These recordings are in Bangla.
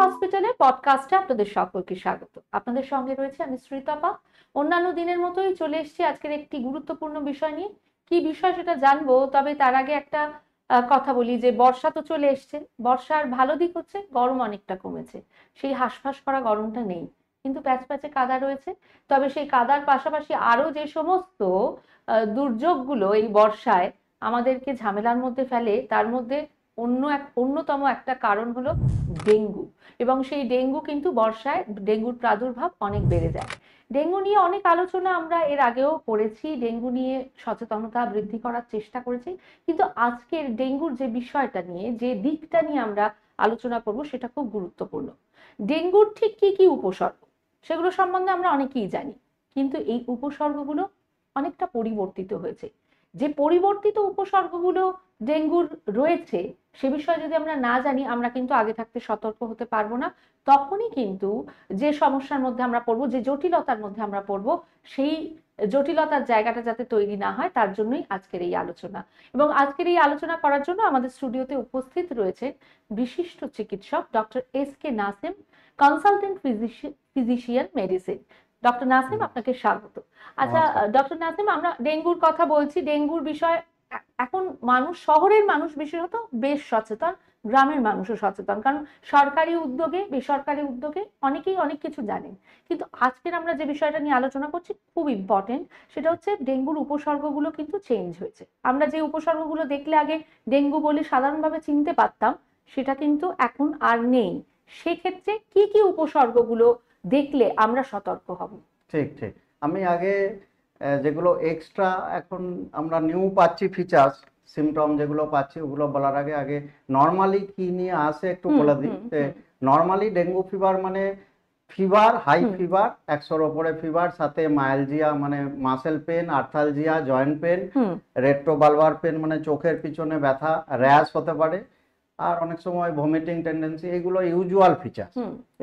হসপিটালে পডকাস্টে আপনাদের সকলকে স্বাগত আপনাদের সঙ্গে রয়েছে আমি শ্রীতপা অন্যান্য দিনের মতোই চলে এসেছি আজকের একটি গুরুত্বপূর্ণ বিষয় নিয়ে কি বিষয় সেটা জানবো তবে তার আগে একটা কথা বলি যে বর্ষা তো চলে এসছে বর্ষার ভালো দিক হচ্ছে গরম অনেকটা কমেছে সেই হাঁসফাঁস করা গরমটা নেই কিন্তু প্যাচ প্যাচে কাদা রয়েছে তবে সেই কাদার পাশাপাশি আরো যে সমস্ত দুর্যোগগুলো এই বর্ষায় আমাদেরকে ঝামেলার মধ্যে ফেলে তার মধ্যে অন্য এক অন্যতম একটা কারণ হলো ডেঙ্গু এবং সেই ডেঙ্গু কিন্তু বর্ষায় ডেঙ্গুর প্রাদুর্ভাব অনেক বেড়ে যায় ডেঙ্গু নিয়ে অনেক আলোচনা আমরা এর আগেও করেছি ডেঙ্গু নিয়ে সচেতনতা বৃদ্ধি করার চেষ্টা করেছি কিন্তু আজকের ডেঙ্গুর যে বিষয়টা নিয়ে যে দিকটা নিয়ে আমরা আলোচনা করব সেটা খুব গুরুত্বপূর্ণ ডেঙ্গুর ঠিক কি কি উপসর্গ সেগুলো সম্বন্ধে আমরা অনেকেই জানি কিন্তু এই উপসর্গগুলো অনেকটা পরিবর্তিত হয়েছে যে পরিবর্তিত উপসর্গগুলো ডেঙ্গুর রয়েছে সে বিষয়ে যদি আমরা না জানি আমরা কিন্তু আগে থাকতে সতর্ক হতে পারবো না তখনই কিন্তু যে সমস্যার মধ্যে আমরা পড়বো যে জটিলতার মধ্যে আমরা পড়বো সেই জটিলতার জায়গাটা যাতে তৈরি না হয় তার জন্যই আজকের এই আলোচনা এবং আজকের এই আলোচনা করার জন্য আমাদের স্টুডিওতে উপস্থিত রয়েছে বিশিষ্ট চিকিৎসক doctor S K Nasim consultant physician medicine doctor Nasim আপনাকে স্বাগত আচ্ছা ডক্টর নাসিম আমরা ডেঙ্গুর কথা বলছি ডেঙ্গুর বিষয় এখন মানুষ শহরের মানুষ বিশেষত বেশ সচেতন গ্রামের মানুষও সচেতন কারণ সরকারি উদ্যোগে বেসরকারি উদ্যোগে অনেকেই অনেক কিছু জানেন কিন্তু আজকের আমরা যে বিষয়টা নিয়ে আলোচনা করছি খুব ইম্পর্টেন্ট সেটা হচ্ছে ডেঙ্গুর উপসর্গগুলো কিন্তু চেঞ্জ হয়েছে আমরা যে উপসর্গগুলো দেখলে আগে ডেঙ্গু বলে সাধারণভাবে চিনতে পারতাম সেটা কিন্তু এখন আর নেই সেক্ষেত্রে কি কি উপসর্গগুলো দেখলে আমরা সতর্ক হব ঠিক ঠিক আমি আগে যেগুলো এক্সট্রা এখন আমরা নিউ পাচ্ছি ফিচার্স সিমটম যেগুলো পাচ্ছি ওগুলো বলার আগে আগে নর্মালি কি নিয়ে আসে একটু বলে দিই নর্মালি ডেঙ্গু ফিভার মানে ফিভার হাই ফিভার একশোর ওপরে ফিভার সাথে মায়ালজিয়া মানে muscle pain arthralgia joint pain retro retrobulbar pain মানে চোখের পিছনে ব্যথা র্যাশ হতে পারে আর অনেক সময় ভমিটিং টেন্ডেন্সি এগুলো ইউজুয়াল ফিচার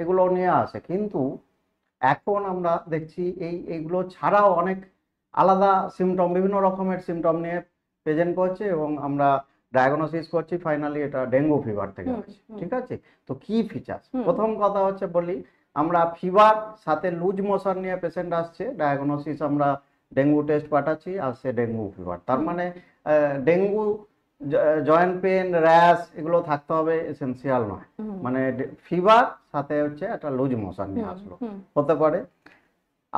এগুলো নিয়ে আসে কিন্তু এখন আমরা দেখছি এই এগুলো ছাড়াও অনেক আলাদা সিমটম বিভিন্ন রকমের সিমটম নিয়ে প্রেজেন্ট করছে এবং আমরা ডায়াগনোসিস করছি ফাইনালি এটা ডেঙ্গু ফিভার থেকে ঠিক আছে তো কি ফিচার্স প্রথম কথা হচ্ছে বলি আমরা ফিভার সাথে লুজ মোশন নিয়ে পেশেন্ট আসছে ডায়াগনোসিস আমরা ডেঙ্গু টেস্ট পাঠাচ্ছি আর সে ডেঙ্গু ফিভার তার মানে ডেঙ্গু জয়েন্ট পেন র্যাশ এগুলো থাকতে হবে এসেন্সিয়াল নয় মানে ফিভার সাথে হচ্ছে একটা লুজ মোশন নিয়ে আসলো হতে পারে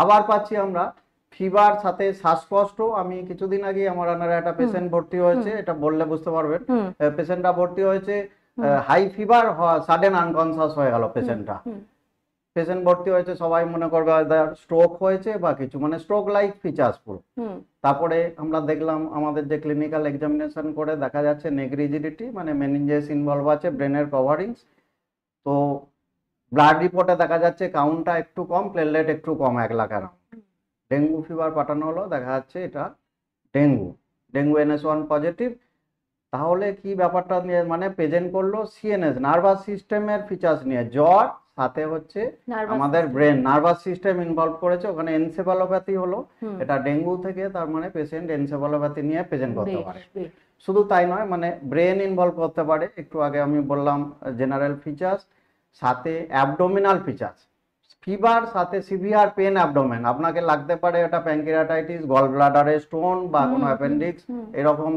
আবার পাচ্ছি আমরা ফিভার সাথে শ্বাসকষ্ট আমি কিছুদিন আগে আমার আনারা একটা পেশেন্ট ভর্তি হয়েছে এটা বললে বুঝতে পারবেন পেশেন্টটা ভর্তি হয়েছে হাই ফিভার সাডেন আনকনসাস হয়ে গেল পেশেন্টটা পেশেন্ট ভর্তি হয়েছে সবাই মনে করবে স্ট্রোক হয়েছে বা কিছু মানে স্ট্রোক লাইক ফিচার্স পুরো তারপরে আমরা দেখলাম আমাদের যে ক্লিনিক্যাল এক্সামিনেশন করে দেখা যাচ্ছে নেগ্রিজিডিটি মানে মেনিনজেস ইনভলভ আছে ব্রেনের কভারিংস তো ব্লাড রিপোর্টে দেখা যাচ্ছে কাউন্টটা একটু কম প্লেটলেট একটু কম এক লাখ অ্যারাউন্ড ডেঙ্গু ফিভার পাঠানো হলো দেখা যাচ্ছে এটা dengue dengue NS one positive তাহলে কি ব্যাপারটা নিয়ে মানে প্রেজেন্ট করলো সিএনএস নার্ভাস সিস্টেমের ফিচার্স নিয়ে জ্বর সাথে হচ্ছে আমাদের ব্রেন নার্ভাস সিস্টেম ইনভলভ করেছে ওখানে এনসেফালোপ্যাথি হলো এটা ডেঙ্গু থেকে তার মানে পেশেন্ট এনসেফালোপ্যাথি নিয়ে প্রেজেন্ট করতে পারে শুধু তাই নয় মানে ব্রেন ইনভলভ করতে পারে একটু আগে আমি বললাম জেনারেল ফিচার্স সাথে অ্যাবডোমিনাল ফিচার্স ফিভার সাথে সিভিয়ার পেন অ্যাবডোমেন আপনাকে লাগতে পারে এটা প্যাঙ্কিরাটাইটিস গল ব্লাডারে স্টোন বা কোনো অ্যাপেন্ডিক্স এরকম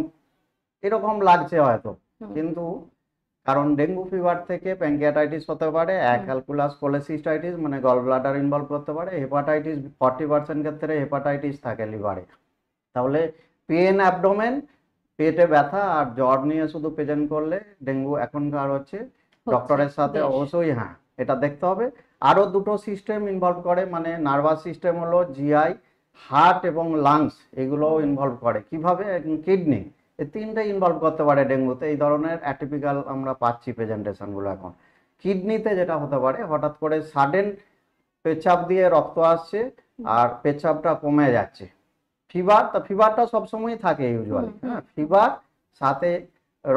এরকম লাগছে হয়তো কিন্তু কারণ ডেঙ্গু ফিভার থেকে প্যাঙ্কিয়াটাইটিস হতে পারে অ্যালকুলাস কোলেসিস্টাইটিস মানে গল ব্লাডার ইনভলভ করতে পারে হেপাটাইটিস ফর্টি পার্সেন্ট ক্ষেত্রে হেপাটাইটিস থাকে লিভারে তাহলে পেন অ্যাবডোমেন পেটে ব্যথা আর জ্বর নিয়ে শুধু প্রেজেন্ট করলে ডেঙ্গু এখনকার হচ্ছে ডক্টরের সাথে অবশ্যই হ্যাঁ এটা দেখতে হবে আরও দুটো সিস্টেম ইনভলভ করে মানে নার্ভাস সিস্টেম হলো জিআই হার্ট এবং লাংস এগুলোও ইনভলভ করে কিভাবে কিডনি এই তিনটে ইনভলভ করতে পারে ডেঙ্গুতে এই ধরনের অ্যাটিপিক্যাল আমরা পাচ্ছি প্রেজেন্টেশনগুলো এখন কিডনিতে যেটা হতে পারে হঠাৎ করে সাডেন পেচাপ দিয়ে রক্ত আসছে আর পেচাপটা কমে যাচ্ছে ফিভার তা ফিভারটা সবসময়ই থাকে ইউজুয়ালি হ্যাঁ ফিভার সাথে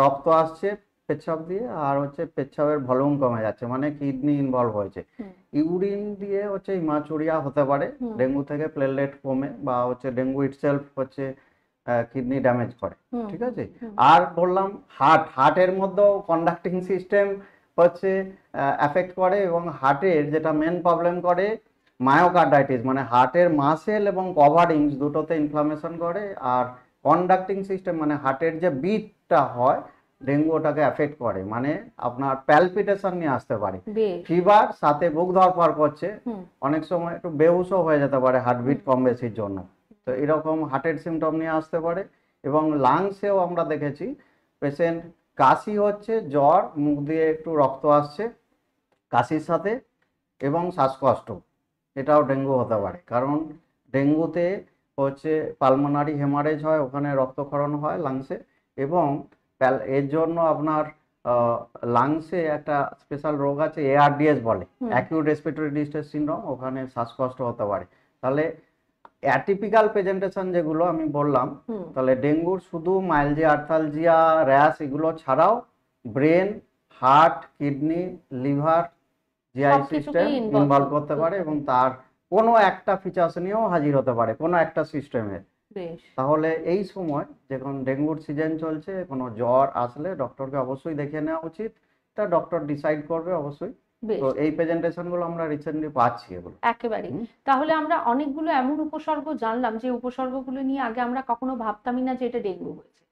রক্ত আসছে পেচ্ছাপ দিয়ে আর হচ্ছে পেচ্ছাপের ভলিউম কমে যাচ্ছে মানে কিডনি ইনভলভ হয়েছে ইউরিন দিয়ে হচ্ছে ইমাচুরিয়া হতে পারে ডেঙ্গু থেকে প্লেটলেট কমে বা হচ্ছে ডেঙ্গু ইটসেলফ হচ্ছে কিডনি ড্যামেজ করে ঠিক আছে আর বললাম হার্ট হার্টের মধ্যেও কন্ডাক্টিং সিস্টেম হচ্ছে অ্যাফেক্ট করে এবং হার্টের যেটা মেন প্রবলেম করে মায়োকার্ডাইটিস মানে হার্টের মাসেল এবং কভারিংস দুটোতে ইনফ্লামেশন করে আর কন্ডাক্টিং সিস্টেম মানে হার্টের যে বিটটা হয় ডেঙ্গু ওটাকে অ্যাফেক্ট করে মানে আপনার প্যালপিটেশন নিয়ে আসতে পারে ফিভার সাথে বুক ধরফর করছে অনেক সময় একটু বেহুশও হয়ে যেতে পারে হার্টবিট কম বেশির জন্য তো এরকম হার্টের সিমটম নিয়ে আসতে পারে এবং লাংসেও আমরা দেখেছি পেশেন্ট কাশি হচ্ছে জ্বর মুখ দিয়ে একটু রক্ত আসছে কাশির সাথে এবং শ্বাসকষ্ট এটাও ডেঙ্গু হতে পারে কারণ ডেঙ্গুতে হচ্ছে পালমোনারি হেমারেজ হয় ওখানে রক্তক্ষরণ হয় লাংসে এবং এর জন্য আপনার লাংসে একটা স্পেশাল রোগ আছে এআরডিএস বলে অ্যাকিউট রেসপিরেটরি ডিস্ট্রেস সিনড্রোম ওখানে শ্বাসকষ্ট হতে পারে তাহলে অ্যাটিপিক্যাল প্রেজেন্টেশন যেগুলো আমি বললাম তাহলে ডেঙ্গুর শুধু মাইলজিয়া আর্থালজিয়া র্যাশ এগুলো ছাড়াও brain heart kidney liver GI system involve করতে পারে এবং তার কোনো একটা ফিচার্স নিয়েও হাজির হতে পারে কোনো একটা সিস্টেমের তাহলে এই সময় যখন ডেঙ্গুর সিজন চলছে কোনো জ্বর আসলে ডক্টরকে অবশ্যই দেখে নেওয়া উচিত তা ডক্টর ডিসাইড করবে অবশ্যই তো এই প্রেজেন্টেশন গুলো আমরা রিসেন্টলি পাচ্ছি এগুলো একেবারে তাহলে আমরা অনেকগুলো এমন উপসর্গ জানলাম যে উপসর্গগুলো নিয়ে আগে আমরা কখনো ভাবতামই না যে এটা ডেঙ্গু হয়েছে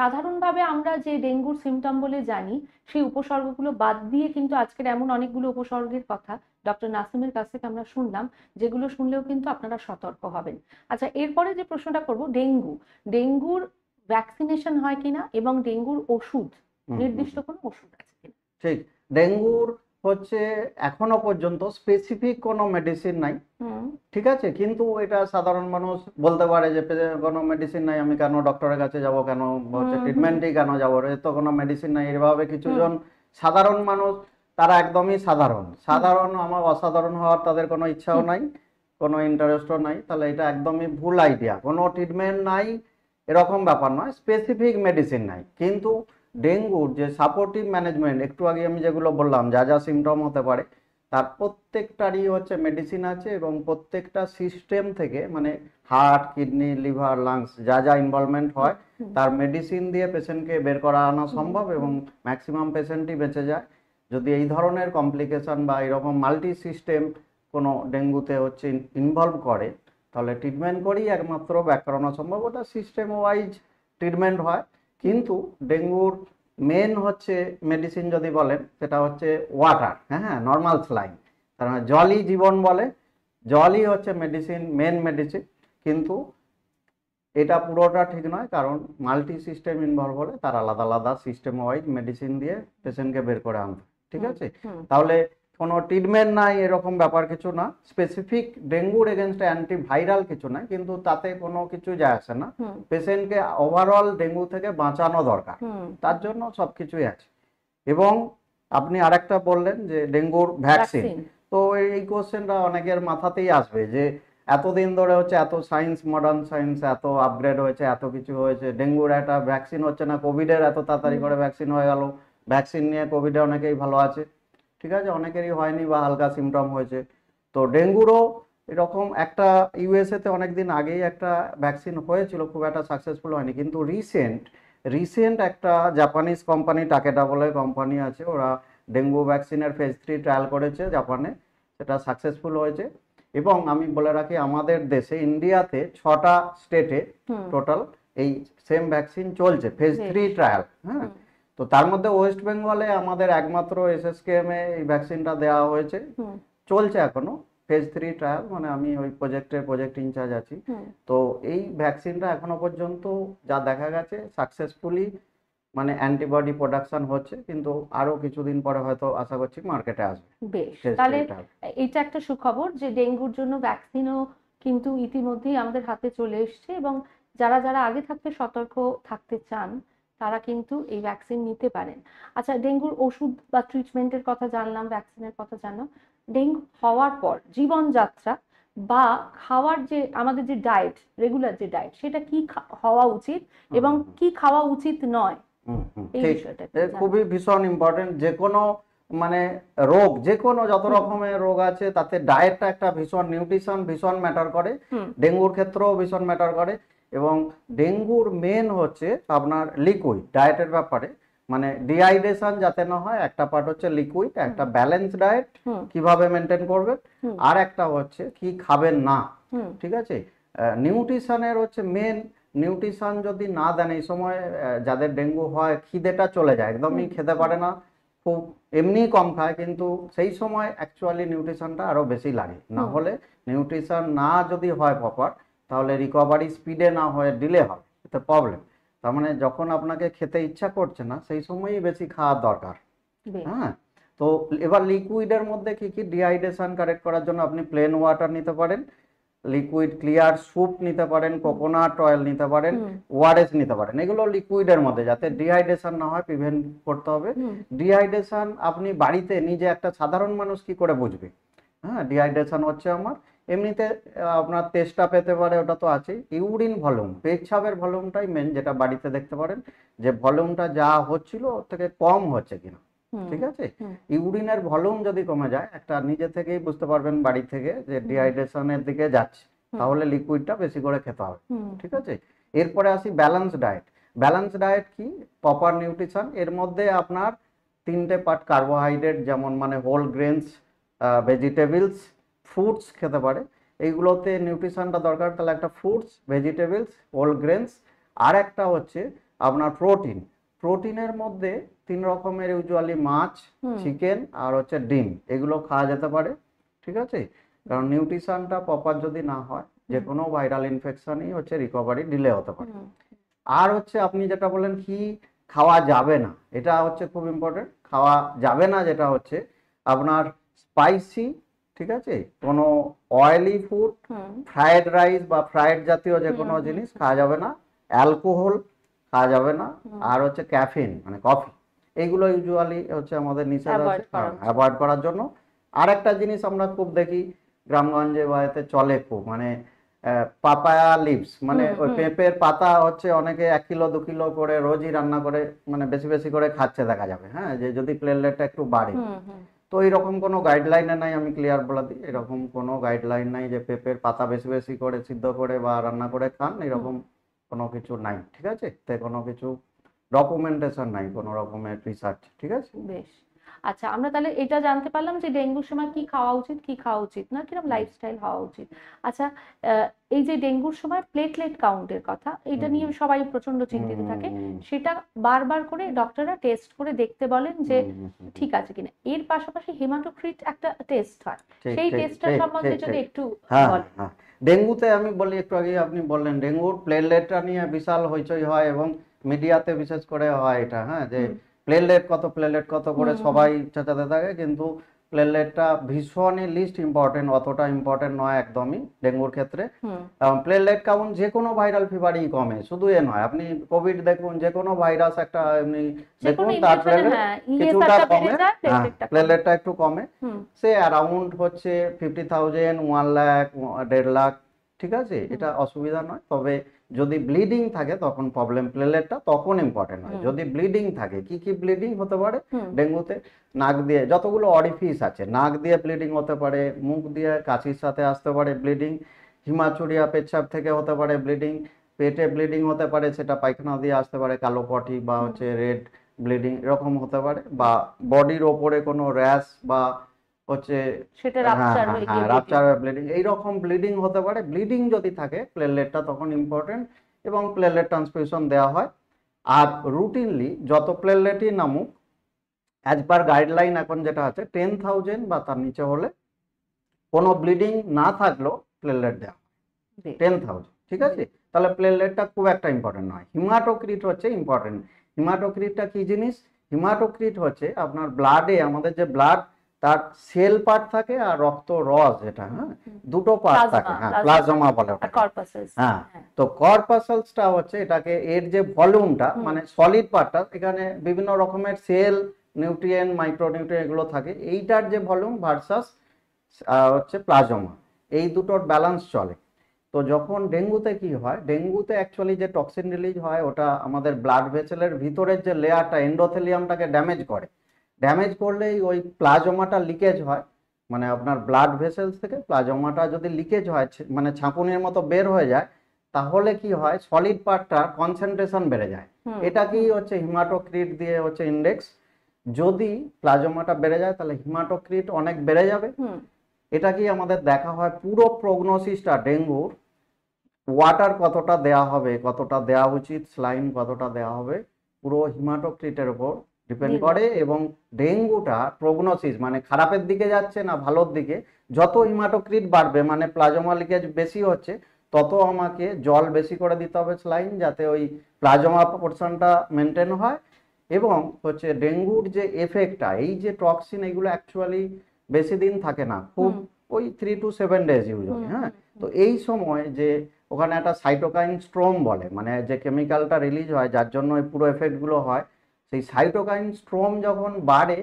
সাধারণভাবে আমরা যে ডেঙ্গুর সিমটম বলে জানি সেই উপসর্গগুলো বাদ দিয়ে কিন্তু আজকের এমন অনেকগুলো উপসর্গের কথা ডক্টর নাসিমের কাছ থেকে আমরা শুনলাম যেগুলো শুনলেও কিন্তু আপনারা সতর্ক হবেন আচ্ছা এরপরে যে প্রশ্নটা করব ডেঙ্গু ডেঙ্গুর ভ্যাকসিনেশন হয় কিনা এবং ডেঙ্গুর ওষুধ নির্দিষ্ট কোনো ওষুধ আছে কিনা ঠিক ডেঙ্গুর হচ্ছে এখনো পর্যন্ত স্পেসিফিক কোনো মেডিসিন নাই ঠিক আছে কিন্তু এটা সাধারণ মানুষ বলতে পারে যে কোনো মেডিসিন নাই আমি কেন ডক্টরের কাছে যাব কেন হচ্ছে ট্রিটমেন্টই কেন যাবো তো কোনো মেডিসিন নাই এভাবে কিছুজন সাধারণ মানুষ তারা একদমই সাধারণ সাধারণ আমার অসাধারণ হওয়ার তাদের কোনো ইচ্ছাও নাই কোনো ইন্টারেস্টও নাই তাহলে এটা একদমই ভুল আইডিয়া কোনো ট্রিটমেন্ট নাই এরকম ব্যাপার নয় স্পেসিফিক মেডিসিন নাই কিন্তু ডেঙ্গুর যে সাপোর্টিভ ম্যানেজমেন্ট একটু আগে আমি যেগুলো বললাম যা যা সিমটম হতে পারে তার প্রত্যেকটারই হচ্ছে মেডিসিন আছে এবং প্রত্যেকটা সিস্টেম থেকে মানে হার্ট কিডনি লিভার লাংস যা যা ইনভলভমেন্ট হয় তার মেডিসিন দিয়ে পেশেন্টকে বের করা আনা সম্ভব এবং ম্যাক্সিমাম পেশেন্টই বেঁচে যায় যদি এই ধরনের কমপ্লিকেশন বা এরকম মাল্টি সিস্টেম কোনো ডেঙ্গুতে হচ্ছে ইনভলভ করে তাহলে ট্রিটমেন্ট করেই একমাত্র ব্যাক করানো সম্ভব ওটা সিস্টেম ওয়াইজ ট্রিটমেন্ট হয় কিন্তু ডেঙ্গুর মেন হচ্ছে মেডিসিন যদি বলেন সেটা হচ্ছে ওয়াটার হ্যাঁ হ্যাঁ নর্মাল স্লাইন কারণ জলই জীবন বলে জলই হচ্ছে মেডিসিন মেন মেডিসিন কিন্তু এটা পুরোটা ঠিক নয় কারণ মাল্টি সিস্টেম ইনভলভ হলে তার আলাদা আলাদা সিস্টেম ওয়াইজ মেডিসিন দিয়ে পেশেন্টকে বের করে আনবে ঠিক আছে তাহলে কোনো ট্রিটমেন্ট নাই এরকম ব্যাপার কিছু না স্পেসিফিক ডেঙ্গুর এগেনস্ট অ্যান্টিভাইরাল কিছু নাই কিন্তু তাতে কোনো কিছু যায় আসে না পেশেন্টকে ওভারঅল ডেঙ্গু থেকে বাঁচানো দরকার তার জন্য সব কিছুই আছে এবং আপনি আরেকটা বললেন যে ডেঙ্গুর ভ্যাকসিন তো এই কোয়েশ্চেনটা অনেকের মাথাতেই আসবে যে এতদিন ধরে হচ্ছে এত সায়েন্স মডার্ন সায়েন্স এত আপগ্রেড হয়েছে এত কিছু হয়েছে ডেঙ্গুর একটা ভ্যাকসিন হচ্ছে না কোভিডের এত তাড়াতাড়ি করে ভ্যাকসিন হয়ে গেল ভ্যাকসিন নিয়ে কোভিডে অনেকেই ভালো আছে ঠিক আছে অনেকেরই হয়নি বা হালকা সিমটম হয়েছে তো ডেঙ্গুরও এরকম একটা ইউএসএতে অনেক দিন আগেই একটা ভ্যাকসিন হয়েছিল খুব একটা সাকসেসফুল হয়নি কিন্তু রিসেন্ট রিসেন্ট একটা জাপানিজ কোম্পানি টাকেটা বলে কোম্পানি আছে ওরা ডেঙ্গু ভ্যাকসিনের ফেজ থ্রি ট্রায়াল করেছে জাপানে সেটা সাকসেসফুল হয়েছে এবং আমি বলে রাখি আমাদের দেশে ইন্ডিয়াতে ছটা স্টেটে টোটাল এই সেম ভ্যাকসিন চলছে ফেজ থ্রি ট্রায়াল হ্যাঁ তো তার মধ্যে ওয়েস্ট বেঙ্গলে আমাদের একমাত্র এসএসকেএম এ এই ভ্যাকসিনটা দেওয়া হয়েছে চলছে এখনো ফেজ থ্রি ট্রায়াল মানে আমি ওই প্রজেক্টের প্রজেক্ট ইনচার্জ আছি তো এই ভ্যাকসিনটা এখনো পর্যন্ত যা দেখা গেছে সাকসেসফুলি মানে অ্যান্টিবডি প্রোডাকশন হচ্ছে কিন্তু আরো কিছুদিন পরে হয়তো আশা করছি মার্কেটে আসবে বেশ তাহলে এটা একটা সুখবর যে ডেঙ্গুর জন্য ভ্যাকসিনও কিন্তু ইতিমধ্যেই আমাদের হাতে চলে এসছে এবং যারা যারা আগে থাকতে সতর্ক থাকতে চান তারা কিন্তু এই ভ্যাকসিন নিতে পারেন আচ্ছা ডেঙ্গুর ওষুধ বা ট্রিটমেন্টের কথা জানলাম ভ্যাকসিনের কথা জানলাম ডেঙ্গু হওয়ার পর জীবনযাত্রা বা খাওয়ার যে আমাদের যে ডায়েট রেগুলার যে ডায়েট সেটা কি হওয়া উচিত এবং কি খাওয়া উচিত নয় খুবই ভীষণ ইম্পর্টেন্ট যে কোনো মানে রোগ যে কোনো যত রকমের রোগ আছে তাতে ডায়েটটা একটা ভীষণ নিউট্রিশন ভীষণ ম্যাটার করে ডেঙ্গুর ক্ষেত্রেও ভীষণ ম্যাটার করে এবং ডেঙ্গুর মেন হচ্ছে আপনার লিকুইড ডায়েটের ব্যাপারে মানে ডিহাইড্রেশন যাতে না হয় একটা পার্ট হচ্ছে লিকুইড একটা ব্যালেন্স ডায়েট কিভাবে মেনটেন করবেন আর একটা হচ্ছে কি খাবেন না ঠিক আছে নিউট্রিশনের হচ্ছে মেন নিউট্রিশন যদি না দেন এই সময় যাদের ডেঙ্গু হয় খিদেটা চলে যায় একদমই খেতে পারে না খুব এমনি কম খায় কিন্তু সেই সময় অ্যাকচুয়ালি নিউট্রিশনটা আরো বেশি লাগে না হলে নিউট্রিশন না যদি হয় প্রপার তাহলে রিকভারি স্পিডে না হয়ে ডিলে হবে এতে প্রবলেম তার মানে যখন আপনাকে খেতে ইচ্ছা করছে না সেই সময়ই বেশি খাওয়ার দরকার হ্যাঁ তো এবার লিকুইডের মধ্যে কি কি ডিহাইড্রেশন কারেক্ট করার জন্য আপনি প্লেন ওয়াটার নিতে পারেন লিকুইড ক্লিয়ার স্যুপ নিতে পারেন কোকোনাট অয়েল নিতে পারেন ওয়ারেস নিতে পারেন এগুলো লিকুইডের মধ্যে যাতে ডিহাইড্রেশন না হয় প্রিভেন্ট করতে হবে ডিহাইড্রেশন আপনি বাড়িতে নিজে একটা সাধারণ মানুষ কি করে বুঝবে হ্যাঁ ডিহাইড্রেশন হচ্ছে আমার এমনিতে আপনার তেষ্টা পেতে পারে ওটা তো আছে ইউরিন ভলিউম পেচ্ছাপের ভলিউমটাই মেন যেটা বাড়িতে দেখতে পারেন যে ভলিউমটা যা হচ্ছিল ওর থেকে কম হচ্ছে কিনা ঠিক আছে ইউরিনের ভলিউম যদি কমে যায় একটা নিজে থেকেই বুঝতে পারবেন বাড়ি থেকে যে ডিহাইড্রেশনের দিকে যাচ্ছে তাহলে লিকুইডটা বেশি করে খেতে হবে ঠিক আছে এরপরে আসি ব্যালেন্স ডায়েট ব্যালেন্স ডায়েট কি প্রপার নিউট্রিশন এর মধ্যে আপনার তিনটে পার্ট কার্বোহাইড্রেট যেমন মানে হোল গ্রেনস ভেজিটেবলস ফুডস খেতে পারে এইগুলোতে নিউট্রিশনটা দরকার তাহলে একটা ফুডস ভেজিটেবলস হোল গ্রেনস আর একটা হচ্ছে আপনার প্রোটিন প্রোটিনের মধ্যে তিন রকমের ইউজুয়ালি মাছ চিকেন আর হচ্ছে ডিম এগুলো খাওয়া যেতে পারে ঠিক আছে কারণ নিউট্রিশনটা প্রপার যদি না হয় যে কোনো ভাইরাল ইনফেকশনই হচ্ছে রিকভারি ডিলে হতে পারে আর হচ্ছে আপনি যেটা বলেন কি খাওয়া যাবে না এটা হচ্ছে খুব ইম্পর্টেন্ট খাওয়া যাবে না যেটা হচ্ছে আপনার স্পাইসি ঠিক আছে কোন অয়েলি ফুড ফ্রায়েড রাইস বা ফ্রায়েড জাতীয় যে কোনো জিনিস খাওয়া যাবে না অ্যালকোহল খাওয়া যাবে না আর হচ্ছে ক্যাফিন মানে কফি এইগুলো ইউজুয়ালি হচ্ছে আমাদের নিষেধ আছে অ্যাভয়েড করার জন্য আর একটা জিনিস আমরা খুব দেখি গ্রামগঞ্জে বা এতে চলে খুব মানে পাপায়া লিভস মানে ওই পেঁপের পাতা হচ্ছে অনেকে এক কিলো দু কিলো করে রোজই রান্না করে মানে বেশি বেশি করে খাচ্ছে দেখা যাবে হ্যাঁ যে যদি প্লেট একটু বাড়ে তো এরকম কোনো গাইডলাইনে নাই আমি ক্লিয়ার বলে দিই এরকম কোনো গাইডলাইন নাই যে পেঁপের পাতা বেশি বেশি করে সিদ্ধ করে বা রান্না করে খান এরকম কোনো কিছু নাই ঠিক আছে তাই কোনো কিছু ডকুমেন্টেশন নাই কোনো রকমের রিসার্চ ঠিক আছে বেশ আচ্ছা আমরা তাহলে এটা জানতে পারলাম যে ডেঙ্গুর সময় কি খাওয়া উচিত কি খাওয়া উচিত না কিরকম লাইফস্টাইল হওয়া উচিত আচ্ছা এই যে ডেঙ্গুর সময় প্লেটলেট কাউন্টের কথা এটা নিয়ে সবাই প্রচন্ড চিন্তিত থাকে সেটা বারবার করে ডক্টররা টেস্ট করে দেখতে বলেন যে ঠিক আছে কিনা এর পাশাপাশি হেমাটোক্রিট একটা টেস্ট হয় সেই টেস্টটা সম্বন্ধে যদি একটু হ্যাঁ, বলেন হ্যাঁ, হ্যাঁ। ডেঙ্গুতে আমি বলি একটু আগে আপনি বললেন ডেঙ্গুর প্লেটলেটটা নিয়ে বিশাল হইচই হয় এবং মিডিয়াতে বিশেষ করে হয় এটা হ্যাঁ যে প্লেলেট কত প্লেলেট কত করে সবাই চেঁচাতে থাকে কিন্তু প্লেলেটটা ভীষণই লিস্ট ইম্পর্টেন্ট অতটা ইম্পর্টেন্ট নয় একদমই ডেঙ্গুর ক্ষেত্রে প্লেলেট কেমন যে কোনো ভাইরাল ফিভারই কমে শুধু এ নয় আপনি কোভিড দেখুন যে কোনো ভাইরাস একটা এমনি দেখুন তার হ্যাঁ, কিছুটা কমে প্লেলেটটা হ্যাঁ, একটু কমে সে অ্যারাউন্ড হচ্ছে ফিফটি থাউজেন্ড ওয়ান লাখ দেড় লাখ ঠিক আছে এটা অসুবিধা নয় তবে যদি ব্লিডিং থাকে তখন প্রবলেম প্লেলেটটা তখন ইম্পর্টেন্ট হয় যদি ব্লিডিং থাকে কি কি ব্লিডিং হতে পারে ডেঙ্গুতে নাক দিয়ে যতগুলো অরিফিস আছে নাক দিয়ে ব্লিডিং হতে পারে মুখ দিয়ে কাশির সাথে আসতে পারে ব্লিডিং হিমাচুরিয়া পেচ্ছাপ থেকে হতে পারে ব্লিডিং পেটে ব্লিডিং হতে পারে সেটা পায়খানা দিয়ে আসতে পারে কালো পটি বা হচ্ছে রেড ব্লিডিং এরকম হতে পারে বা বডির ওপরে কোনো র্যাশ বা হচ্ছে সেটা রাপচার হ্যাঁ, হয়ে হ্যাঁ, গিয়ে রাপচার ব্লিডিং এই রকম ব্লিডিং হতে পারে ব্লিডিং যদি থাকে প্লেটলেটটা তখন ইম্পর্টেন্ট এবং প্লেটলেট ট্রান্সফিউশন দেওয়া হয় আর রুটিনলি যত প্লেটলেটই নামুক অ্যাজ পার গাইডলাইন এখন যেটা আছে টেন থাউজেন্ড বা তার নিচে হলে কোনো ব্লিডিং না থাকলেও প্লেটলেট দেওয়া হয় টেন থাউজেন্ড ঠিক আছে তাহলে প্লেটলেটটা খুব একটা ইম্পর্টেন্ট নয় হিমাটোক্রিট হচ্ছে ইম্পর্টেন্ট হিমাটোক্রিটটা কি জিনিস হিমাটোক্রিট হচ্ছে আপনার ব্লাডে আমাদের যে ব্লাড তার সেল পার্ট থাকে আর রক্ত রস যেটা হ্যাঁ দুটো পার্ট থাকে হ্যাঁ প্লাজমা বলে হ্যাঁ, হ্যাঁ তো কর্পাসলসটা হচ্ছে এটাকে এর যে ভলিউমটা মানে সলিড পার্টটা এখানে বিভিন্ন রকমের সেল নিউট্রিয়েন্ট মাইক্রোনিউট্রিয়েন্ট এগুলো থাকে এইটার যে ভলিউম ভার্সাস হচ্ছে প্লাজমা এই দুটোর ব্যালেন্স চলে তো যখন ডেঙ্গুতে কি হয় ডেঙ্গুতে অ্যাকচুয়ালি যে টক্সিন রিলিজ হয় ওটা আমাদের ব্লাড ভেসেলের ভিতরের যে লেয়ারটা এন্ডোথেলিয়ামটাকে ড্যামেজ করে ড্যামেজ করলেই ওই প্লাজমাটা লিকেজ হয় মানে আপনার ব্লাড ভেসেলস থেকে প্লাজমাটা যদি লিকেজ হয় মানে ছাঁকুনির মতো বের হয়ে যায় তাহলে কি হয় সলিড পার্টটা কনসেন্ট্রেশন বেড়ে যায় এটা কি হচ্ছে হিমাটোক্রিট দিয়ে হচ্ছে ইন্ডেক্স যদি প্লাজমাটা বেড়ে যায় তাহলে হিমাটোক্রিট অনেক বেড়ে যাবে এটা কি আমাদের দেখা হয় পুরো প্রগনোসিসটা ডেঙ্গুর ওয়াটার কতটা দেয়া হবে কতটা দেয়া উচিত স্লাইম কতটা দেয়া হবে পুরো হিমাটোক্রিটের উপর ডিপেন্ড করে এবং ডেঙ্গুটা প্রগনোসিস মানে খারাপের দিকে যাচ্ছে না ভালোর দিকে যত হিমাটোক্রিট বাড়বে মানে প্লাজমা লিকেজ বেশি হচ্ছে তত আমাকে জল বেশি করে দিতে হবে স্লাইন যাতে ওই প্লাজমা পোর্শনটা মেনটেন হয় এবং হচ্ছে ডেঙ্গুর যে এফেক্টটা এই যে টক্সিন এগুলো অ্যাকচুয়ালি বেশি দিন থাকে না খুব ওই three to seven days usually হ্যাঁ তো এই সময় যে ওখানে একটা সাইটোকাইন স্ট্রোম বলে মানে যে কেমিক্যালটা রিলিজ হয় যার জন্য পুরো এফেক্টগুলো হয় সেই সাইটোকাইন স্ট্রোম যখন বাড়ে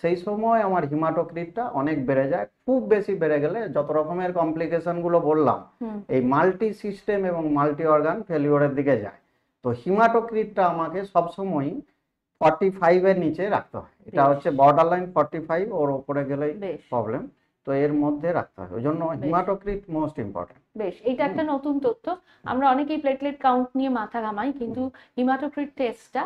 সেই সময় আমার হিমাটোক্রিটটা অনেক বেড়ে যায় খুব বেশি বেড়ে গেলে যত রকমের কমপ্লিকেশন গুলো বললাম এই মাল্টি সিস্টেম এবং মাল্টি অর্গান ফেলিওরের দিকে যায় তো হিমাটোক্রিটটা আমাকে সবসময় ফর্টি এর নিচে রাখতে হয় এটা হচ্ছে বর্ডার লাইন ফর্টি ফাইভ ওর ওপরে গেলেই প্রবলেম তো এর মধ্যে রাখতে হয় ওই জন্য হিমাটোক্রিট মোস্ট ইম্পর্টেন্ট বেশ এটা একটা নতুন তথ্য আমরা অনেকেই প্লেটলেট কাউন্ট নিয়ে মাথা ঘামাই কিন্তু হিমাটোক্রিট টেস্টটা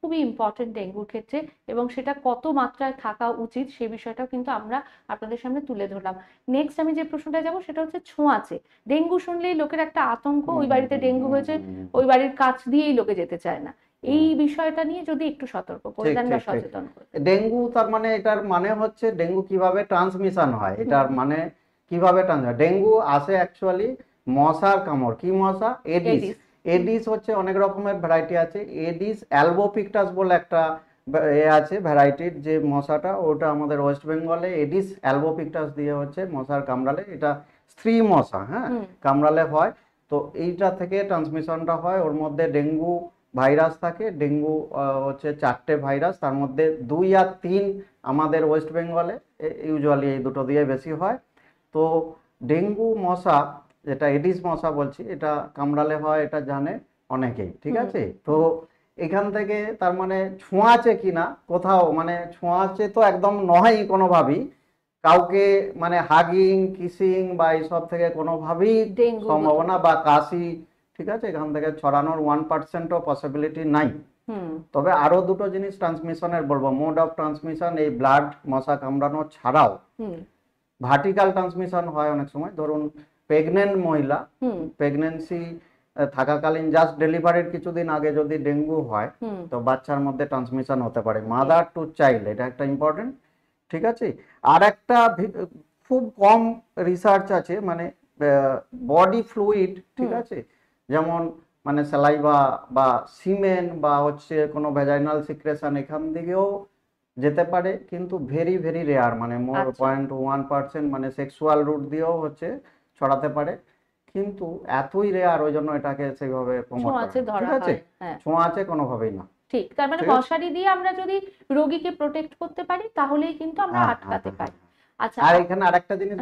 খুবই ইম্পর্টেন্ট ডেঙ্গুর ক্ষেত্রে এবং সেটা কত মাত্রায় থাকা উচিত সে বিষয়টাও কিন্তু আমরা আপনাদের সামনে তুলে ধরলাম নেক্সট আমি যে প্রশ্নটা যাব সেটা হচ্ছে ছোঁয়াচে ডেঙ্গু শুনলেই লোকের একটা আতঙ্ক ওই বাড়িতে ডেঙ্গু হয়েছে ওই বাড়ির কাছ দিয়েই লোকে যেতে চায় না এই বিষয়টা নিয়ে যদি একটু সতর্ক করে দেন বা সচেতন ডেঙ্গু তার মানে এটার মানে হচ্ছে ডেঙ্গু কিভাবে ট্রান্সমিশন হয় এটার মানে কিভাবে ট্রান্স ডেঙ্গু আসে অ্যাকচুয়ালি মশার কামড় কি মশা এডিস এডিস হচ্ছে অনেক রকমের ভ্যারাইটি আছে এডিস অ্যালবোপিকটাস বলে একটা এ আছে ভ্যারাইটির যে মশাটা ওটা আমাদের ওয়েস্ট বেঙ্গলে এডিস অ্যালবোপিকটাস দিয়ে হচ্ছে মশার কামড়ালে এটা স্ত্রী মশা হ্যাঁ কামড়ালে হয় তো এইটা থেকে ট্রান্সমিশনটা হয় ওর মধ্যে ডেঙ্গু ভাইরাস থাকে ডেঙ্গু হচ্ছে চারটে ভাইরাস তার মধ্যে দুই আর তিন আমাদের ওয়েস্ট বেঙ্গলে ইউজুয়ালি এই দুটো দিয়ে বেশি হয় তো ডেঙ্গু মশা যেটা এডিস মশা বলছি এটা কামড়ালে হয় এটা জানে অনেকেই ঠিক আছে তো এখান থেকে তার মানে ছোঁয়াচে কিনা কোথাও মানে ছোঁয়াচে তো একদম নয় কোনোভাবেই কাউকে মানে হাগিং কিসিং বা এইসব থেকে কোনোভাবেই সম্ভাবনা বা কাশি ঠিক আছে এখান থেকে ছড়ানোর ওয়ান পার্সেন্টও পসিবিলিটি নাই তবে আরো দুটো জিনিস ট্রান্সমিশনের বলবো মোড অফ ট্রান্সমিশন এই ব্লাড মশা কামড়ানো ছাড়াও ভার্টিক্যাল ট্রান্সমিশন হয় অনেক সময় ধরুন প্রেগনেন্ট মহিলা প্রেগনেন্সি থাকাকালীন জাস্ট ডেলিভারির কিছুদিন আগে যদি ডেঙ্গু হয় তো বাচ্চার মধ্যে ট্রান্সমিশন হতে পারে মাদার টু চাইল্ড এটা একটা ইম্পর্টেন্ট ঠিক আছে আর একটা খুব কম রিসার্চ আছে মানে বডি ফ্লুইড ঠিক আছে যেমন মানে স্যালাইভা বা সিমেন বা হচ্ছে কোনো ভেজাইনাল সিক্রেশন এখান থেকেও যেতে পারে কিন্তু ভেরি ভেরি রেয়ার মানে মোর পয়েন্ট ওয়ান পার্সেন্ট মানে সেক্সুয়াল রুট দিয়েও হচ্ছে ছড়াতে পারে কিন্তু এতই রেয়ার ওই জন্য এটাকে সেইভাবে প্রমোট আছে হ্যাঁ। ছোঁয়াচে কোনোভাবেই না ঠিক তার মানে মশারি দিয়ে আমরা যদি রোগীকে প্রোটেক্ট করতে পারি তাহলেই কিন্তু আমরা হ্যাঁ, হ্যাঁ, আটকাতে পারি আচ্ছা। আর এখানে আরেকটা জিনিস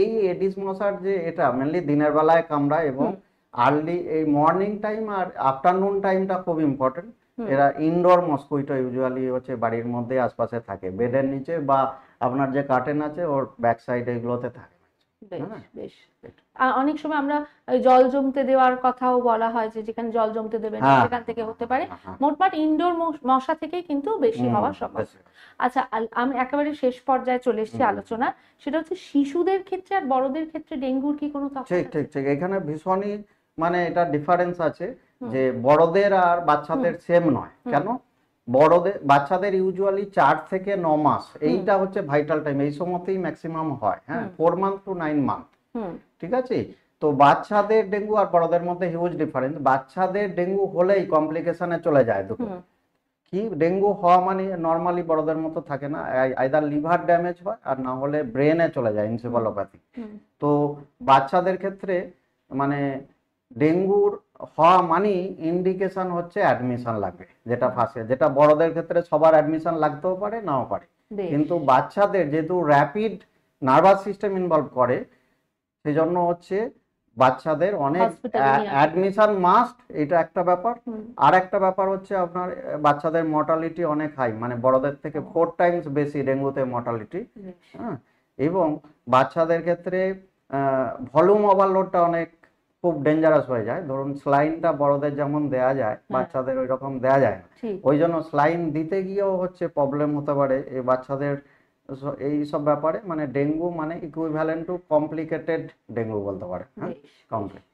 এই এডিস মশার যে এটা মেনলি দিনের বেলায় কামড়ায় এবং আর্লি এই মর্নিং টাইম আর আফটারনুন টাইমটা খুব ইম্পর্টেন্ট এরা ইনডোর মস্কুইটো ইউজুয়ালি হচ্ছে বাড়ির মধ্যে আশপাশে থাকে বেডের নিচে বা আপনার যে কার্টেন আছে ওর ব্যাক সাইড এগুলোতে থাকে অনেক সময় আমরা জল জমতে দেওয়ার কথাও বলা হয় যে যেখানে জল জমতে দেবেন হ্যাঁ। সেখান থেকে হতে পারে হ্যাঁ, হ্যাঁ। মোটমাট ইনডোর মশা থেকেই কিন্তু বেশি হওয়া সম্ভব আচ্ছা আমি একেবারে শেষ পর্যায়ে চলে এসেছি আলোচনা সেটা হচ্ছে শিশুদের ক্ষেত্রে আর বড়দের ক্ষেত্রে ডেঙ্গুর কি কোনো ঠিক ঠিক ঠিক এখানে ভীষণই মানে এটা ডিফারেন্স আছে যে বড়দের আর বাচ্চাদের সেম নয় কেন বড়দের বাচ্চাদের ইউজুয়ালি চার থেকে ন মাস এইটা হচ্ছে ভাইটাল টাইম এই সময়তেই ম্যাক্সিমাম হয় হ্যাঁ four month to nine month ঠিক আছে তো বাচ্চাদের ডেঙ্গু আর বড়দের মধ্যে হিউজ ডিফারেন্স বাচ্চাদের ডেঙ্গু হলেই কমপ্লিকেশনে চলে যায় দুটো কি ডেঙ্গু হওয়া মানে নর্মালি বড়দের মতো থাকে না আইদার লিভার ড্যামেজ হয় আর না হলে ব্রেনে চলে যায় ইনসেফালোপ্যাথি তো বাচ্চাদের ক্ষেত্রে মানে ডেঙ্গুর হওয়া মানে ইন্ডিকেশন হচ্ছে অ্যাডমিশন লাগবে যেটা ফার্স্ট যেটা বড়দের ক্ষেত্রে সবার অ্যাডমিশন লাগতেও পারে নাও পারে কিন্তু বাচ্চাদের যেহেতু র্যাপিড নার্ভাস সিস্টেম ইনভলভ করে সেই জন্য হচ্ছে বাচ্চাদের অনেক অ্যাডমিশন মাস্ট এটা একটা ব্যাপার আর একটা ব্যাপার হচ্ছে আপনার বাচ্চাদের মর্টালিটি অনেক হাই মানে বড়দের থেকে ফোর টাইমস বেশি ডেঙ্গুতে মর্টালিটি হ্যাঁ এবং বাচ্চাদের ক্ষেত্রে ভলিউম ওভারলোডটা অনেক খুব ডেঞ্জারাস হয়ে যায় ধরুন স্লাইনটা বড়দের যেমন দেয়া যায় হ্যাঁ। বাচ্চাদের ওই রকম দেয়া যায় না ওই জন্য স্লাইন দিতে গিয়েও হচ্ছে প্রবলেম হতে পারে এই বাচ্চাদের এই সব ব্যাপারে মানে ডেঙ্গু মানে ইকুইভ্যালেন্ট টু কমপ্লিকেটেড ডেঙ্গু বলতে পারে হ্যাঁ কমপ্লিক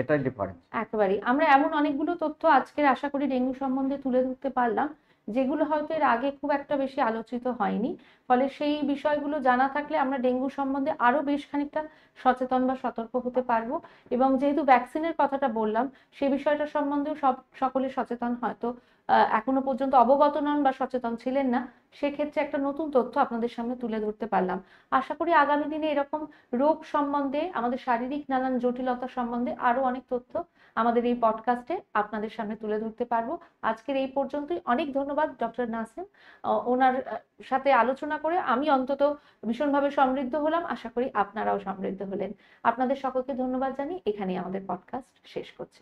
এটাই ডিফারেন্স একেবারে আমরা এমন অনেকগুলো তথ্য আজকের আশা করি ডেঙ্গু সম্বন্ধে তুলে ধরতে পারলাম যেগুলো হয়তো এর আগে খুব একটা বেশি আলোচিত হয়নি ফলে সেই বিষয়গুলো জানা থাকলে আমরা ডেঙ্গু সম্বন্ধে আরও বেশ খানিকটা সচেতন বা সতর্ক হতে পারবো এবং যেহেতু ভ্যাকসিনের কথাটা বললাম সে বিষয়টা সম্বন্ধেও সব সকলে সচেতন হয়তো এখনো পর্যন্ত অবগত নন বা সচেতন ছিলেন না সেক্ষেত্রে একটা নতুন তথ্য আপনাদের সামনে তুলে ধরতে পারলাম আশা করি আগামী দিনে এরকম রোগ সম্বন্ধে আমাদের শারীরিক নানান জটিলতা সম্বন্ধে আরো অনেক তথ্য আমাদের এই পডকাস্টে আপনাদের সামনে তুলে ধরতে পারবো আজকের এই পর্যন্তই অনেক ধন্যবাদ ডক্টর নাসিম ওনার সাথে আলোচনা করে আমি অন্তত ভীষণভাবে সমৃদ্ধ হলাম আশা করি আপনারাও সমৃদ্ধ হলেন আপনাদের সকলকে ধন্যবাদ জানিয়ে এখানেই আমাদের পডকাস্ট শেষ করছি